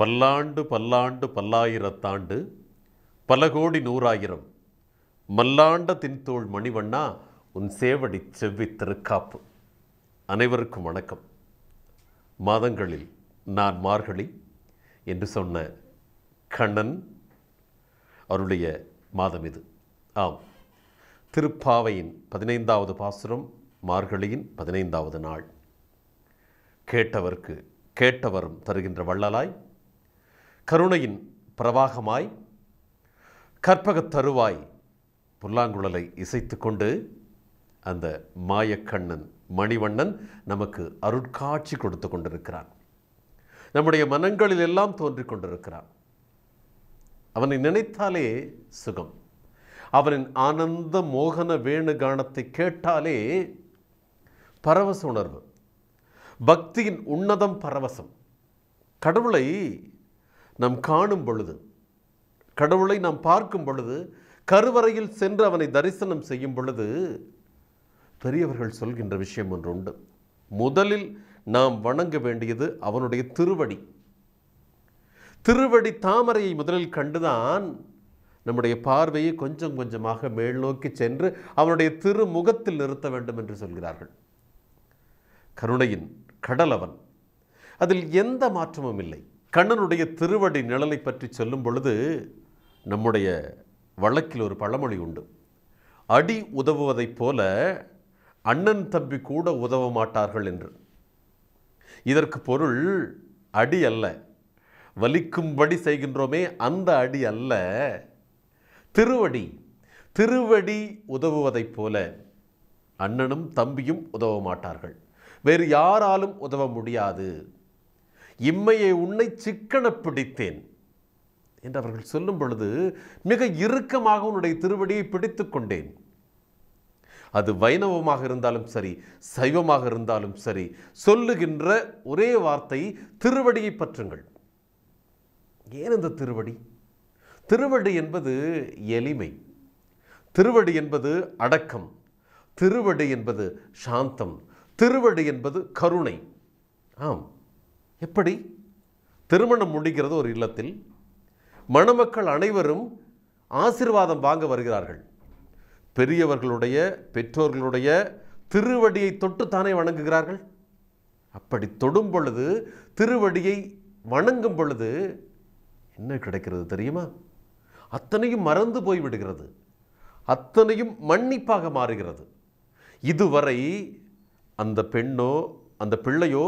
பல்லாண்டு பல்லாண்டு பல்லாயிரத்தாண்டு பல கோடி நூறாயிரம் மல்லாண்ட தின்தோள் மணிவண்ணா உன் சேவடி செவ்வி திருக்காப்பு அனைவருக்கும் வணக்கம் மாதங்களில் நான் மார்கழி என்று சொன்ன கண்ணன் அவருடைய மாதம் இது ஆம் திருப்பாவையின் பதினைந்தாவது பாசுரம் மார்கழியின் பதினைந்தாவது நாள் கேட்டவர்க்கு கேட்டவரும் தருகின்ற வள்ளலாய் கருணையின் பிரவாகமாய் கற்பகத் தருவாய் புல்லாங்குழலை இசைத்து கொண்டு அந்த மாயக்கண்ணன் மணிவண்ணன் நமக்கு அருட்காட்சி கொடுத்து கொண்டிருக்கிறான் நம்முடைய மனங்களில் எல்லாம் தோன்றிக் கொண்டிருக்கிறான் அவனை நினைத்தாலே சுகம் அவனின் ஆனந்த மோகன வேணு கானத்தை கேட்டாலே பரவச உணர்வு பக்தியின் உன்னதம் பரவசம் கடவுளை நாம் காணும் பொழுது கடவுளை நாம் பார்க்கும் பொழுது கருவறையில் சென்று அவனை தரிசனம் செய்யும் பொழுது பெரியவர்கள் சொல்கின்ற விஷயம் ஒன்று உண்டு முதலில் நாம் வணங்க வேண்டியது அவனுடைய திருவடி திருவடி தாமரையை முதலில் கண்டுதான் நம்முடைய பார்வையை கொஞ்சம் கொஞ்சமாக மேல் நோக்கி சென்று அவனுடைய திருமுகத்தில் நிறுத்த வேண்டும் என்று சொல்கிறார்கள் கருணையின் கடல் அவன் அதில் எந்த மாற்றமும் இல்லை கண்ணனுடைய திருவடி நிழலை பற்றி சொல்லும் பொழுது நம்முடைய வழக்கில் ஒரு பழமொழி உண்டு அடி உதவுவதைப் போல அண்ணன் தம்பி கூட உதவ மாட்டார்கள் என்று இதற்கு பொருள் அடி அல்ல வலிக்கும்படி செய்கின்றோமே அந்த அடி அல்ல திருவடி திருவடி உதவுவதைப் போல அண்ணனும் தம்பியும் உதவ மாட்டார்கள் வேறு யாராலும் உதவ முடியாது இம்மையை உன்னை சிக்கன பிடித்தேன் என்று அவர்கள் சொல்லும் பொழுது மிக இறுக்கமாக உன்னுடைய திருவடியை பிடித்து கொண்டேன் அது வைணவமாக இருந்தாலும் சரி சைவமாக இருந்தாலும் சரி சொல்லுகின்ற ஒரே வார்த்தை திருவடியை பற்றுங்கள் ஏன் இந்த திருவடி திருவடி என்பது எளிமை திருவடி என்பது அடக்கம் திருவடி என்பது சாந்தம் திருவடி என்பது கருணை ஆம் எப்படி திருமணம் முடிக்கிறது ஒரு இல்லத்தில் மணமக்கள் அனைவரும் ஆசிர்வாதம் வாங்க வருகிறார்கள் பெரியவர்களுடைய பெற்றோர்களுடைய திருவடியை தொட்டுத்தானே வணங்குகிறார்கள் அப்படி தொடும் பொழுது திருவடியை வணங்கும் பொழுது என்ன கிடைக்கிறது தெரியுமா அத்தனையும் மறந்து போய்விடுகிறது அத்தனையும் மன்னிப்பாக மாறுகிறது இதுவரை அந்த பெண்ணோ அந்த பிள்ளையோ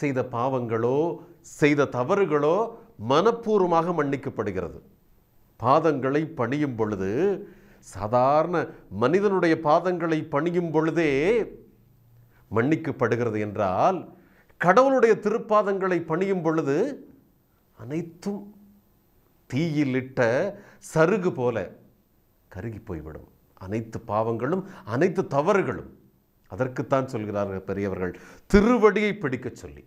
செய்த பாவங்களோ செய்த தவறுகளோ மனப்பூர்வமாக மன்னிக்கப்படுகிறது பாதங்களை பணியும் பொழுது சாதாரண மனிதனுடைய பாதங்களை பணியும் பொழுதே மன்னிக்கப்படுகிறது என்றால் கடவுளுடைய திருப்பாதங்களை பணியும் பொழுது அனைத்தும் தீயில் இட்ட சருகு போல கருகி போய்விடும் அனைத்து பாவங்களும் அனைத்து தவறுகளும் அதற்குத்தான் சொல்கிறார்கள் பெரியவர்கள் திருவடியை பிடிக்கச் சொல்லி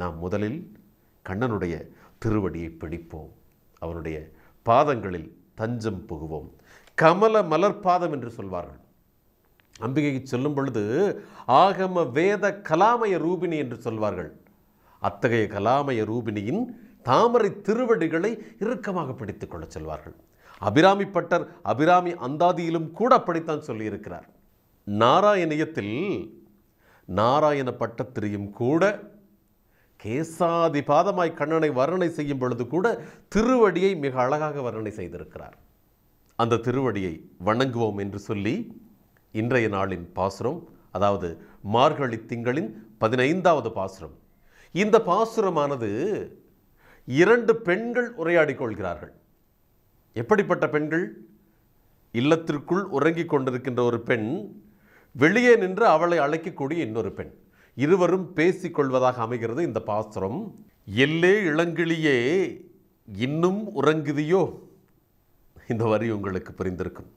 நாம் முதலில் கண்ணனுடைய திருவடியை பிடிப்போம் அவனுடைய பாதங்களில் தஞ்சம் புகுவோம் கமல மலர் பாதம் என்று சொல்வார்கள் அம்பிகைக்கு சொல்லும் பொழுது ஆகம வேத கலாமய ரூபிணி என்று சொல்வார்கள் அத்தகைய கலாமய ரூபிணியின் தாமரை திருவடிகளை இறுக்கமாக பிடித்துக் கொள்ள சொல்வார்கள் அபிராமி பட்டர் அபிராமி அந்தாதியிலும் கூட அப்படித்தான் சொல்லியிருக்கிறார் நாராயணியத்தில் நாராயண பட்டத்திரியும் கூட கேசாதி பாதமாய் கண்ணனை வர்ணனை செய்யும் பொழுது கூட திருவடியை மிக அழகாக வர்ணனை செய்திருக்கிறார் அந்த திருவடியை வணங்குவோம் என்று சொல்லி இன்றைய நாளின் பாசுரம் அதாவது மார்கழி திங்களின் பதினைந்தாவது பாசுரம் இந்த பாசுரமானது இரண்டு பெண்கள் உரையாடிக் கொள்கிறார்கள் எப்படிப்பட்ட பெண்கள் இல்லத்திற்குள் உறங்கிக் கொண்டிருக்கின்ற ஒரு பெண் வெளியே நின்று அவளை அழைக்கக்கூடிய இன்னொரு பெண் இருவரும் பேசிக்கொள்வதாக அமைகிறது இந்த பாசுரம் எல்லே இளங்கிளியே இன்னும் உறங்குதியோ இந்த வரி உங்களுக்கு புரிந்திருக்கும்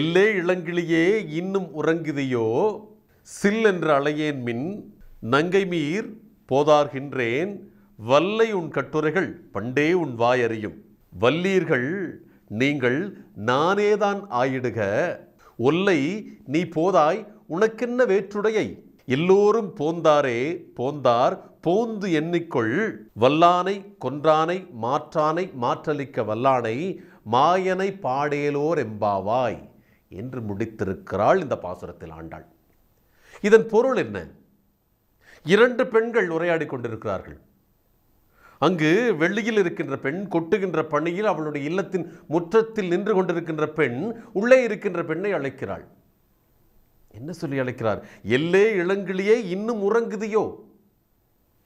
எல்லே இளங்கிளியே இன்னும் உறங்குதியோ சில் என்று அலையேன் மின் நங்கை மீர் போதார்கின்றேன் வல்லை உன் கட்டுரைகள் பண்டே உன் வாயறியும் வல்லீர்கள் நீங்கள் நானேதான் ஆயிடுக ஒல்லை நீ போதாய் உனக்கென்ன வேற்றுடையை எல்லோரும் போந்தாரே போந்தார் போந்து எண்ணிக்கொள் வல்லானை கொன்றானை மாற்றானை மாற்றளிக்க வல்லானை மாயனை பாடேலோர் எம்பாவாய் என்று முடித்திருக்கிறாள் இந்த பாசுரத்தில் ஆண்டாள் இதன் பொருள் என்ன இரண்டு பெண்கள் உரையாடி கொண்டிருக்கிறார்கள் அங்கு வெள்ளியில் இருக்கின்ற பெண் கொட்டுகின்ற பணியில் அவளுடைய இல்லத்தின் முற்றத்தில் நின்று கொண்டிருக்கின்ற பெண் உள்ளே இருக்கின்ற பெண்ணை அழைக்கிறாள் என்ன சொல்லி அழைக்கிறார் எல்லே இளங்கிளியே இன்னும் உறங்குதியோ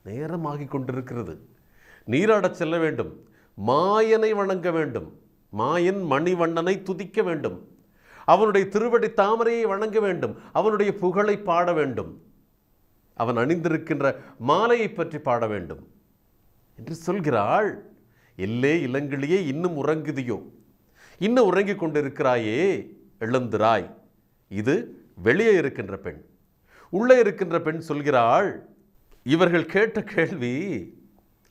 நேரமாகி கொண்டிருக்கிறது நீராடச் செல்ல வேண்டும் மாயனை வணங்க வேண்டும் மாயன் மணிவண்ணனை துதிக்க வேண்டும் அவனுடைய திருவடி தாமரையை வணங்க வேண்டும் அவனுடைய புகழை பாட வேண்டும் அவன் அணிந்திருக்கின்ற மாலையை பற்றி பாட வேண்டும் என்று சொல்கிறாள் எல்லே இளங்கிலேயே இன்னும் உறங்குதியோ இன்னும் உறங்கிக் கொண்டிருக்கிறாயே எழுந்திராய் இது வெளியே இருக்கின்ற பெண் உள்ளே இருக்கின்ற பெண் சொல்கிறாள் இவர்கள் கேட்ட கேள்வி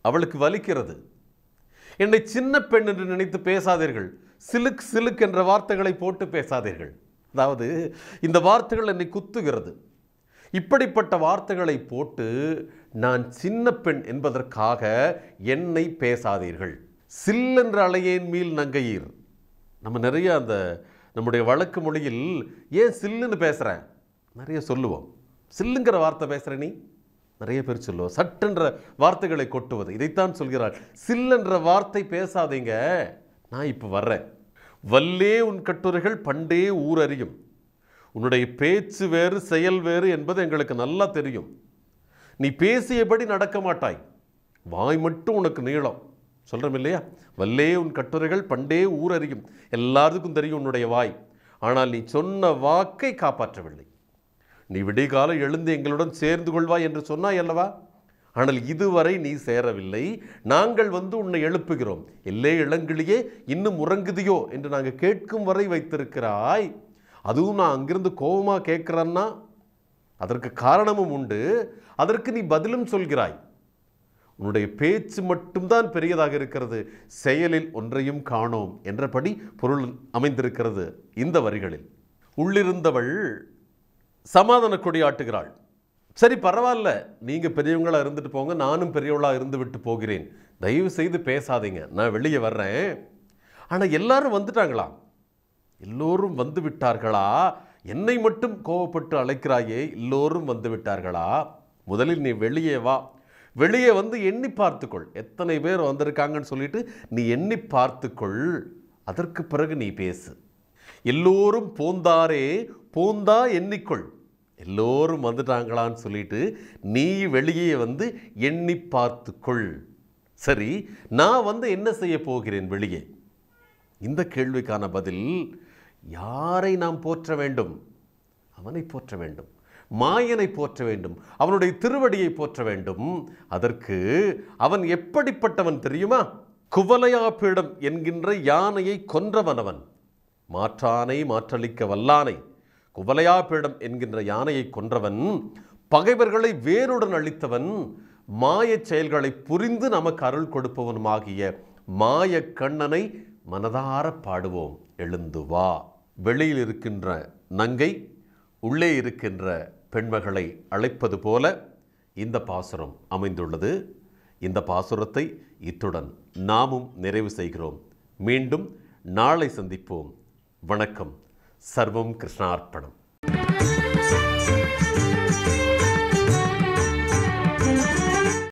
அவளுக்கு வலிக்கிறது என்னை சின்ன பெண் என்று நினைத்து பேசாதீர்கள் சிலுக் சிலுக் என்ற வார்த்தைகளை போட்டு பேசாதீர்கள் அதாவது இந்த வார்த்தைகள் என்னை குத்துகிறது இப்படிப்பட்ட வார்த்தைகளை போட்டு நான் சின்ன பெண் என்பதற்காக என்னை பேசாதீர்கள் சில்லென்ற அலையேன் மீள் நங்கையீர் நம்ம நிறைய அந்த நம்முடைய வழக்கு மொழியில் ஏன் சில்லுன்னு பேசுகிறேன் நிறைய சொல்லுவோம் சில்லுங்கிற வார்த்தை பேசுகிற நீ நிறைய பேர் சொல்லுவோம் சட்டென்ற வார்த்தைகளை கொட்டுவது இதைத்தான் சொல்கிறார் சில்லுன்ற வார்த்தை பேசாதீங்க நான் இப்போ வர்றேன் வல்லே உன் கட்டுரைகள் பண்டே ஊர் அறியும் உன்னுடைய பேச்சு வேறு செயல் வேறு என்பது எங்களுக்கு நல்லா தெரியும் நீ பேசியபடி நடக்க மாட்டாய் வாய் மட்டும் உனக்கு நீளம் சொல்கிறோம் இல்லையா வல்லே உன் கட்டுரைகள் பண்டே ஊர் அறியும் எல்லாருக்கும் தெரியும் உன்னுடைய வாய் ஆனால் நீ சொன்ன வாக்கை காப்பாற்றவில்லை நீ விடிகால எழுந்து எங்களுடன் சேர்ந்து கொள்வாய் என்று சொன்னாய் அல்லவா ஆனால் இதுவரை நீ சேரவில்லை நாங்கள் வந்து உன்னை எழுப்புகிறோம் எல்லே இளங்கிளியே இன்னும் உறங்குதியோ என்று நாங்கள் கேட்கும் வரை வைத்திருக்கிறாய் அதுவும் நான் அங்கிருந்து கோபமாக கேட்குறேன்னா அதற்கு காரணமும் உண்டு அதற்கு நீ பதிலும் சொல்கிறாய் உன்னுடைய பேச்சு மட்டும்தான் பெரியதாக இருக்கிறது செயலில் ஒன்றையும் காணோம் என்றபடி பொருள் அமைந்திருக்கிறது இந்த வரிகளில் உள்ளிருந்தவள் சமாதான கொடி ஆட்டுகிறாள் சரி பரவாயில்ல நீங்கள் பெரியவங்களாக இருந்துட்டு போங்க நானும் பெரியவளாக இருந்து விட்டு போகிறேன் தயவு செய்து பேசாதீங்க நான் வெளியே வர்றேன் ஆனால் எல்லாரும் வந்துட்டாங்களா எல்லோரும் வந்து விட்டார்களா என்னை மட்டும் கோவப்பட்டு அழைக்கிறாயே எல்லோரும் வந்து விட்டார்களா முதலில் நீ வெளியே வா வெளியே வந்து எண்ணி பார்த்துக்கொள் எத்தனை பேர் வந்திருக்காங்கன்னு சொல்லிட்டு நீ எண்ணி பார்த்துக்கொள் அதற்கு பிறகு நீ பேசு எல்லோரும் போந்தாரே போந்தா எண்ணிக்கொள் எல்லோரும் வந்துட்டாங்களான்னு சொல்லிட்டு நீ வெளியே வந்து எண்ணி பார்த்துக்கொள் சரி நான் வந்து என்ன செய்ய போகிறேன் வெளியே இந்த கேள்விக்கான பதில் யாரை நாம் போற்ற வேண்டும் அவனை போற்ற வேண்டும் மாயனை போற்ற வேண்டும் அவனுடைய திருவடியை போற்ற வேண்டும் அதற்கு அவன் எப்படிப்பட்டவன் தெரியுமா பீடம் என்கின்ற யானையை கொன்றவனவன் மாற்றானை மாற்றளிக்க வல்லானை பீடம் என்கின்ற யானையை கொன்றவன் பகைவர்களை வேருடன் அளித்தவன் மாய செயல்களை புரிந்து நமக்கு அருள் கொடுப்பவனுமாகிய மாய கண்ணனை மனதார பாடுவோம் எழுந்து வா வெளியில் இருக்கின்ற நங்கை உள்ளே இருக்கின்ற பெண்மகளை அழைப்பது போல இந்த பாசுரம் அமைந்துள்ளது இந்த பாசுரத்தை இத்துடன் நாமும் நிறைவு செய்கிறோம் மீண்டும் நாளை சந்திப்போம் வணக்கம் சர்வம் கிருஷ்ணார்ப்பணம்